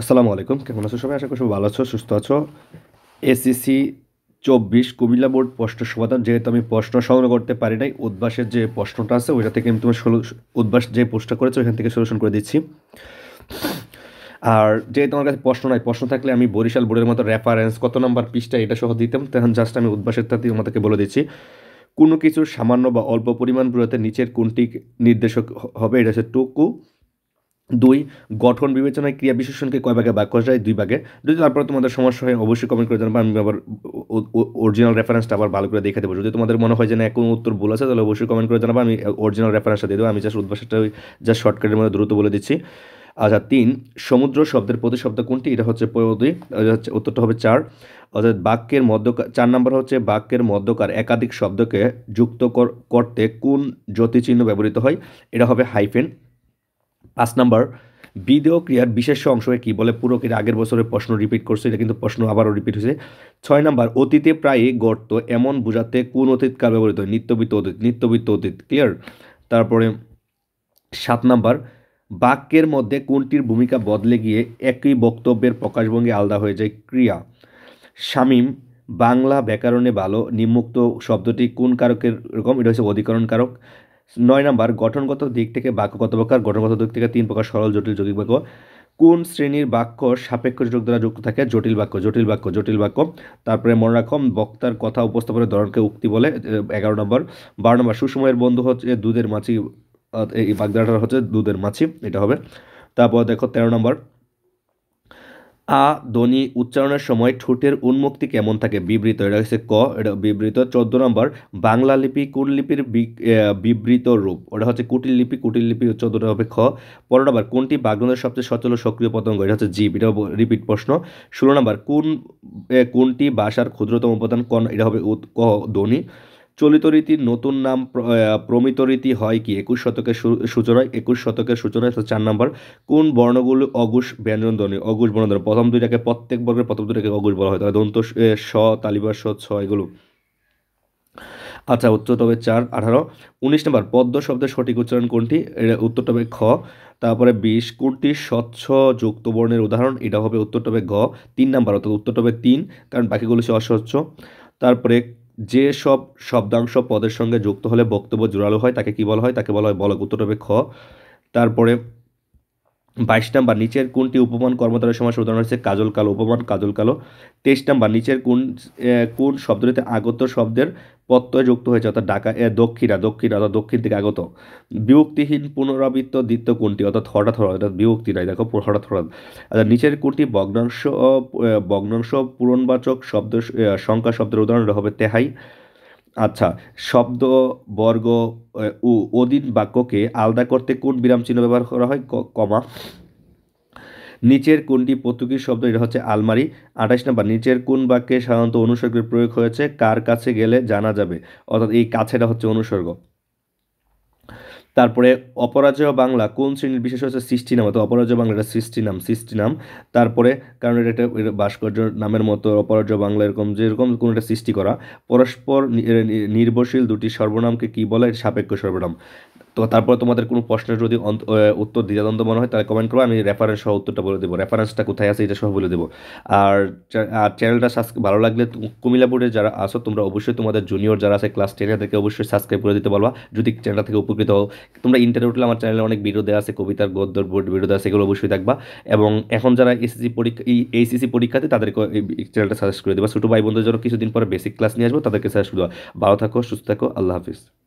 আসসালামু আলাইকুম কেমন আছো সবাই আশা করি সব ভালো আছো সুস্থ আছো এসিসি চব্বিশ কুমিল্লা বোর্ড প্রশ্ন সমাধান যেহেতু আমি প্রশ্ন সংগ্রহ করতে পারি নাই উদ্বাসের যে প্রশ্নটা আছে ওইটা থেকে আমি তোমার উদ্বাস যে প্রশ্নটা করেছো ওইখান থেকে সলিউশন করে দিচ্ছি আর যেহেতু আমার কাছে প্রশ্ন নাই প্রশ্ন থাকলে আমি বরিশাল বোর্ডের মতো রেফারেন্স কত নাম্বার পিসটা এটা সহ দিতাম তখন জাস্ট আমি উদ্বাসের তাতে আমাদেরকে বলে দিচ্ছি কোনো কিছুর সামান্য বা অল্প পরিমাণ বোঝাতে নিচের কোনটি নির্দেশক হবে এটা হচ্ছে টুকু দুই গঠন বিবেচনায় ক্রিয়া বিশেষণকে কয় ভাগে ভাগ করা যায় দুই ভাগে যদি তারপরে তোমাদের সমস্যা হয় অবশ্যই কমেন্ট করে জানাবো আমি আবার অরিজিনাল রেফারেন্সটা আবার ভালো করে দেখে দেবো যদি তোমাদের মনে হয় যে না কোনো উত্তর ভুল আছে তাহলে অবশ্যই কমেন্ট করে জানাবো আমি অরিজিনাল রেফারেন্সটা দিয়ে দেবো আমি জাস্ট উদ্ভাষাটা ওই জাস্ট শর্টকাটের মধ্যে দ্রুত বলে দিচ্ছি আচ্ছা তিন সমুদ্র শব্দের প্রতিশব্দ কোনটি এটা হচ্ছে প্রতি হচ্ছে উত্তরটা হবে চার অর্থাৎ বাক্যের মধ্যকার চার নম্বর হচ্ছে বাক্যের মধ্যকার একাধিক শব্দকে যুক্ত করতে কোন জ্যোতিচিহ্ন ব্যবহৃত হয় এটা হবে হাইফেন পাঁচ নাম্বার বিদেয় ক্রিয়ার বিশেষ অংশকে কী বলে পুরকের আগের বছরের প্রশ্ন রিপিট করছে এটা কিন্তু প্রশ্ন আবারও রিপিট হয়েছে ছয় নাম্বার অতীতে প্রায়ই গর্ত এমন বোঝাতে কোন অতীতকার ব্যবহৃত হয় নিত্যবিত্ত অতীত নিত্যবিত্ত অতীত ক্লিয়ার তারপরে সাত নাম্বার বাক্যের মধ্যে কোনটির ভূমিকা বদলে গিয়ে একই বক্তব্যের প্রকাশভঙ্গি আলাদা হয়ে যায় ক্রিয়া শামীম বাংলা ব্যাকরণে ভালো নিম্মুক্ত শব্দটি কোন কারকের এরকম এটা হচ্ছে অধিকরণ কারক নয় নাম্বার গঠনগত দিক থেকে বাক্য কত প্রকার গঠনগত দিক থেকে তিন প্রকার সরল জটিল যৌগিক বাক্য কোন শ্রেণীর বাক্য সাপেক্ষ যোগ দ্বারা যুক্ত থাকে জটিল বাক্য জটিল বাক্য জটিল বাক্য তারপরে মনে রাখো বক্তার কথা উপস্থাপনের ধরনকে উক্তি বলে এগারো নম্বর বারো নম্বর সুসময়ের বন্ধু হচ্ছে দুধের মাছি এই বাগদাটা হচ্ছে দুধের মাছি এটা হবে তারপর দেখো তেরো নম্বর আ ধ্বনি উচ্চারণের সময় ঠোঁটের উন্মুক্তি কেমন থাকে বিবৃত এটা হচ্ছে ক এটা বিবৃত চোদ্দ নম্বর বাংলা লিপি কোন লিপির বিবৃত রূপ ওটা হচ্ছে কুটির লিপি কুটির লিপি চোদ্দটা হবে খ পনেরো নম্বর কোনটি বাগনের সবচেয়ে সচল সক্রিয় পতঙ্গ এটা হচ্ছে জীব এটা রিপিট প্রশ্ন ষোলো নম্বর কোন কোনটি ভাষার ক্ষুদ্রতম উপাদান কন এটা হবে ক ধ্বনি চলিত রীতির নতুন নাম প্রমিত রীতি হয় কি একুশ শতকের সূচনায় একুশ শতকের সূচনায় চার নম্বর কোন বর্ণগুলো অগুষ ধ্বনি অগুষ বর্ণধ্বনি প্রথম দুইটাকে প্রত্যেক বর্গের প্রথম দুইটাকে অগুষ বলা হয় তাহলে দন্ত স তালিবাস ছ এগুলো আচ্ছা উত্তর তবে চার আঠারো উনিশ নম্বর পদ্ম শব্দের সঠিক উচ্চারণ কোনটি এটা উত্তরটা খ তারপরে বিশ কোনটি স্বচ্ছ যুক্ত বর্ণের উদাহরণ এটা হবে উত্তর তবে ঘ তিন নাম্বার অর্থাৎ উত্তর তবে তিন কারণ বাকিগুলো সে অস্বচ্ছ তারপরে যে সব শব্দাংশ পদের সঙ্গে যুক্ত হলে বক্তব্য জোরালো হয় তাকে কি বলা হয় তাকে বলা হয় বলক উত্তর হবে খ তারপরে বাইশ নাম্বার নিচের কোনটি উপমান কর্মধারয় সময় উদাহরণ হচ্ছে কাজল কালো উপমান কাজল কালো তেইশ নাম্বার নিচের কোন কোন শব্দটিতে আগত শব্দের প্রত্যয় যুক্ত হয়েছে অর্থাৎ ডাকা দক্ষিণা দক্ষিণা অর্থাৎ দক্ষিণ থেকে আগত বিভক্তিহীন পুনরাবৃত্ত দ্বিত্ব কোনটি অর্থাৎ হঠাৎ হঠাৎ অর্থাৎ বিভক্তি নাই দেখো হঠাৎ হঠাৎ অর্থাৎ আচ্ছা, নিচের কোনটি ভগ্নাংশ ভগ্নাংশ পূরণবাচক শব্দ সংখ্যা শব্দের উদাহরণ হবে তেহাই আচ্ছা শব্দ বর্গ ও অধীন বাক্যকে আলাদা করতে কোন বিরাম চিহ্ন ব্যবহার করা হয় কমা নিচের কোনটি পর্তুগিজ শব্দ এটা হচ্ছে আলমারি আঠাশ নাম্বার নিচের কোন বাক্যে সাধারণত অনুসর্গের প্রয়োগ হয়েছে কার কাছে গেলে জানা যাবে অর্থাৎ এই কাছেটা হচ্ছে অনুসর্গ তারপরে অপরাজয় বাংলা কোন শ্রেণীর বিশেষ হচ্ছে সৃষ্টি নাম অর্থাৎ অপরাজয় বাংলা এটা সৃষ্টি নাম সৃষ্টি নাম তারপরে কারণ এটা একটা ভাস্কর্য নামের মতো অপরাজয় বাংলা এরকম যেরকম কোনো একটা সৃষ্টি করা পরস্পর নির্ভরশীল দুটি সর্বনামকে কী বলে সাপেক্ষ সর্বনাম তো তারপর তোমাদের কোনো প্রশ্নের যদি উত্তর দ্বিধাদ্বন্দ্ব মনে হয় তাহলে কমেন্ট করো আমি রেফারেন্স সহ উত্তরটা বলে দেবো রেফারেন্সটা কোথায় আছে এটা সহ বলে দেবো আর আর চ্যানেলটা ভালো লাগলে কুমিল্লাপুরে যারা আসো তোমরা অবশ্যই তোমাদের জুনিয়র যারা আছে ক্লাস টেনে থেকে অবশ্যই সাবস্ক্রাইব করে দিতে পারবা যদি চ্যানেলটা থেকে উপকৃত হও তোমরা ইন্টারনেট উঠলে আমার চ্যানেলে অনেক ভিডিও দেওয়া আছে কবিতার গদ্যর বোর্ড ভিডিও দেওয়া আছে এগুলো অবশ্যই দেখবা এবং এখন যারা এসএসসি পরীক্ষা এই এইসিসি পরীক্ষাতে তাদেরকে এই চ্যানেলটা সাজেস্ট করে দেবা ছোটো ভাই বন্ধুদের জন্য কিছুদিন পরে বেসিক ক্লাস নিয়ে আসবো তাদেরকে সাজেস্ট করে দেবা ভালো থাকো সুস্থ থাকো আল্লাহ হাফিজ